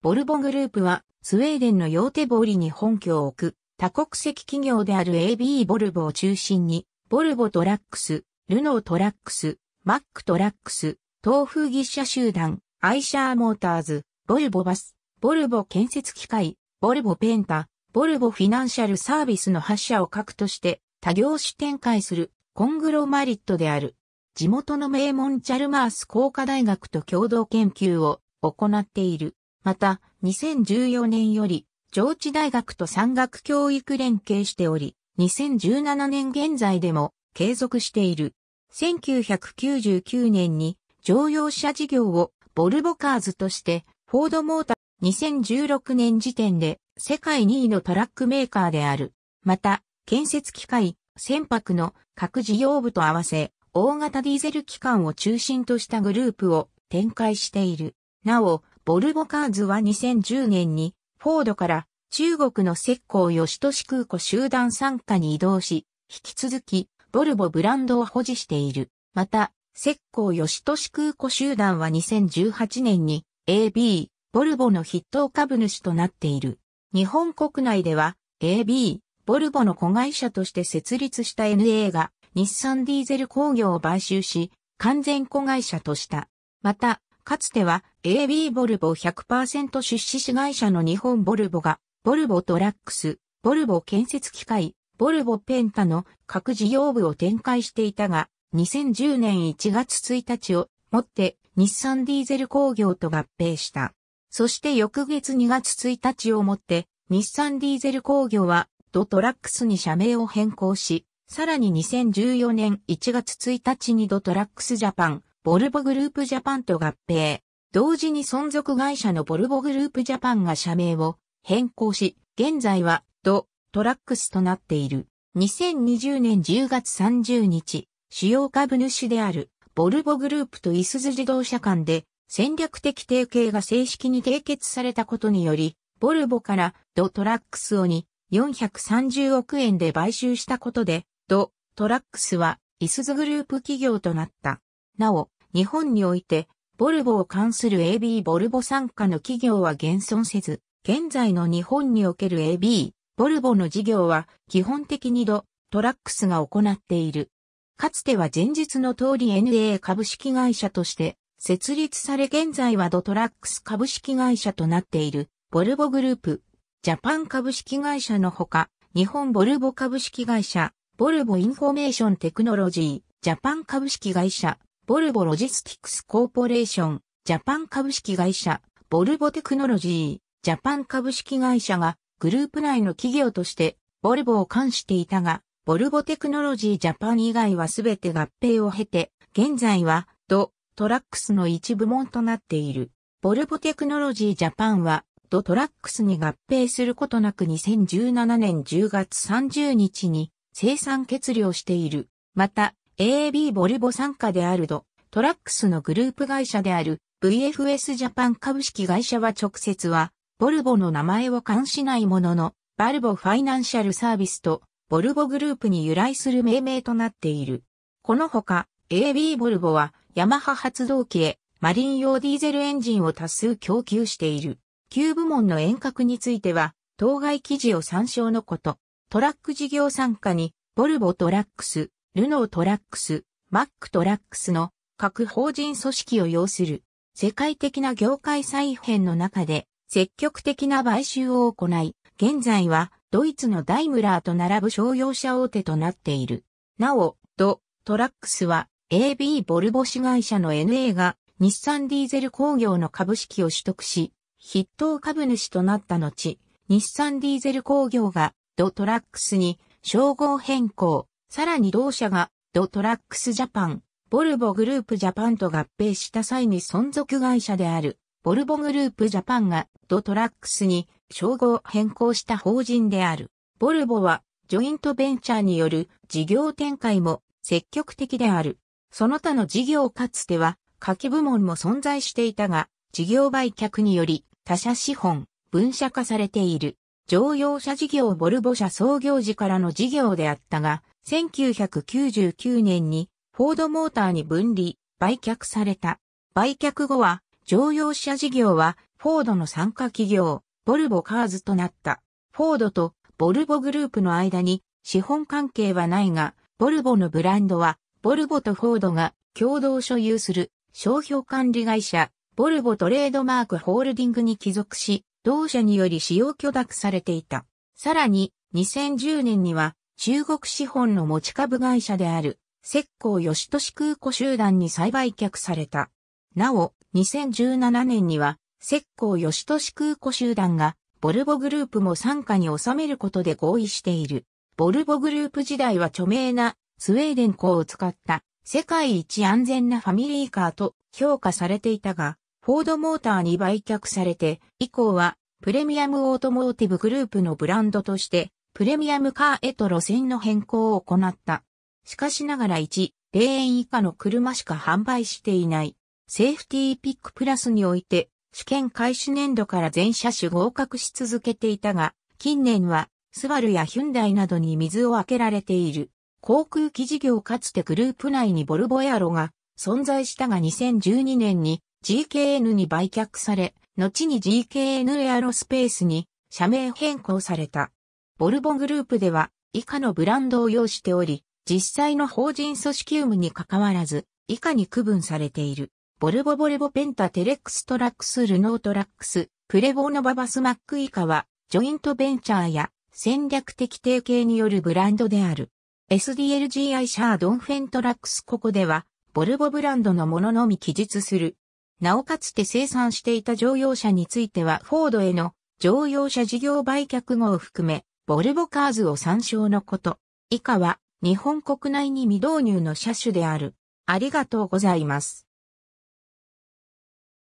ボルボグループは、スウェーデンのヨーテボリに本拠を置く、多国籍企業である AB ボルボを中心に、ボルボトラックス、ルノートラックス、マックトラックス、東風技車集団、アイシャーモーターズ、ボルボバス、ボルボ建設機械、ボルボペンタ、ボルボフィナンシャルサービスの発車を核として多業種展開するコングロマリットである。地元の名門チャルマース工科大学と共同研究を行っている。また、2014年より、上智大学と山岳教育連携しており、2017年現在でも継続している。1999年に乗用車事業をボルボカーズとしてフォードモーター2016年時点で世界2位のトラックメーカーである。また、建設機械、船舶の各事業部と合わせ、大型ディーゼル機関を中心としたグループを展開している。なお、ボルボカーズは2010年にフォードから中国の石膏吉都市空港集団参加に移動し、引き続きボルボブランドを保持している。また、石膏吉都市空港集団は2018年に AB、ボルボの筆頭株主となっている。日本国内では AB、ボルボの子会社として設立した NA が日産ディーゼル工業を買収し、完全子会社とした。また、かつては AB ボルボ100%出資子会社の日本ボルボが、ボルボトラックス、ボルボ建設機械、ボルボペンタの各事業部を展開していたが、2010年1月1日をもって日産ディーゼル工業と合併した。そして翌月2月1日をもって日産ディーゼル工業はドトラックスに社名を変更し、さらに2014年1月1日にドトラックスジャパン、ボルボグループジャパンと合併。同時に存続会社のボルボグループジャパンが社名を変更し、現在はド・トラックスとなっている。2020年10月30日、主要株主であるボルボグループとイスズ自動車間で戦略的提携が正式に締結されたことにより、ボルボからド・トラックスをに430億円で買収したことで、ド・トラックスはイスズグループ企業となった。なお、日本において、ボルボを関する AB ボルボ参加の企業は現存せず、現在の日本における AB ボルボの事業は基本的にドトラックスが行っている。かつては前述の通り NA 株式会社として設立され現在はドトラックス株式会社となっているボルボグループ、ジャパン株式会社のほか、日本ボルボ株式会社、ボルボインフォメーションテクノロジー、ジャパン株式会社、ボルボロジスティクスコーポレーション、ジャパン株式会社、ボルボテクノロジー、ジャパン株式会社が、グループ内の企業として、ボルボを冠していたが、ボルボテクノロジージャパン以外はすべて合併を経て、現在は、ド、トラックスの一部門となっている。ボルボテクノロジージャパンは、ドトラックスに合併することなく2017年10月30日に生産決量している。また、a b ボルボ参加であるド、トラックスのグループ会社である VFS ジャパン株式会社は直接は、ボルボの名前を冠しないものの、バルボファイナンシャルサービスとボルボグループに由来する命名となっている。このほか、AB ボルボはヤマハ発動機へマリン用ディーゼルエンジンを多数供給している。旧部門の遠隔については、当該記事を参照のこと。トラック事業参加に、ボルボトラックス、ルノートラックス、マックトラックスの各法人組織を要する世界的な業界再編の中で積極的な買収を行い、現在はドイツのダイムラーと並ぶ商用車大手となっている。なお、ド、トラックスは AB ボルボ市会社の NA が日産ディーゼル工業の株式を取得し、筆頭株主となった後、日産ディーゼル工業がドトラックスに称号変更、さらに同社がドトラックスジャパン、ボルボグループジャパンと合併した際に存続会社である、ボルボグループジャパンがドトラックスに称号変更した法人である。ボルボは、ジョイントベンチャーによる事業展開も積極的である。その他の事業かつては、下記部門も存在していたが、事業売却により他社資本、分社化されている。乗用車事業ボルボ社創業時からの事業であったが、1999年にフォードモーターに分離、売却された。売却後は、乗用車事業は、フォードの参加企業、ボルボカーズとなった。フォードとボルボグループの間に資本関係はないが、ボルボのブランドは、ボルボとフォードが共同所有する商標管理会社、ボルボトレードマークホールディングに帰属し、同社により使用許諾されていた。さらに、2010年には、中国資本の持ち株会社である、石膏吉俊空庫集団に再売却された。なお、2017年には、石膏吉俊空庫集団が、ボルボグループも参加に収めることで合意している。ボルボグループ時代は著名なスウェーデン港を使った世界一安全なファミリーカーと評価されていたが、フォードモーターに売却されて、以降はプレミアムオートモーティブグループのブランドとしてプレミアムカーへと路線の変更を行った。しかしながら1、0円以下の車しか販売していない。セーフティーピックプラスにおいて、試験開始年度から全車種合格し続けていたが、近年は、スバルやヒュンダイなどに水をあけられている。航空機事業かつてグループ内にボルボエアロが存在したが2012年に GKN に売却され、後に GKN エアロスペースに社名変更された。ボルボグループでは以下のブランドを要しており、実際の法人組織有無に関わらず、以下に区分されている。ボルボボレボペンタテレックストラックスルノートラックス、プレボーノババスマック以下は、ジョイントベンチャーや戦略的提携によるブランドである。SDLGI シャードンフェントラックスここでは、ボルボブランドのもののみ記述する。なおかつて生産していた乗用車についてはフォードへの乗用車事業売却後を含め、ボルボカーズを参照のこと。以下は、日本国内に未導入の車種である。ありがとうございます。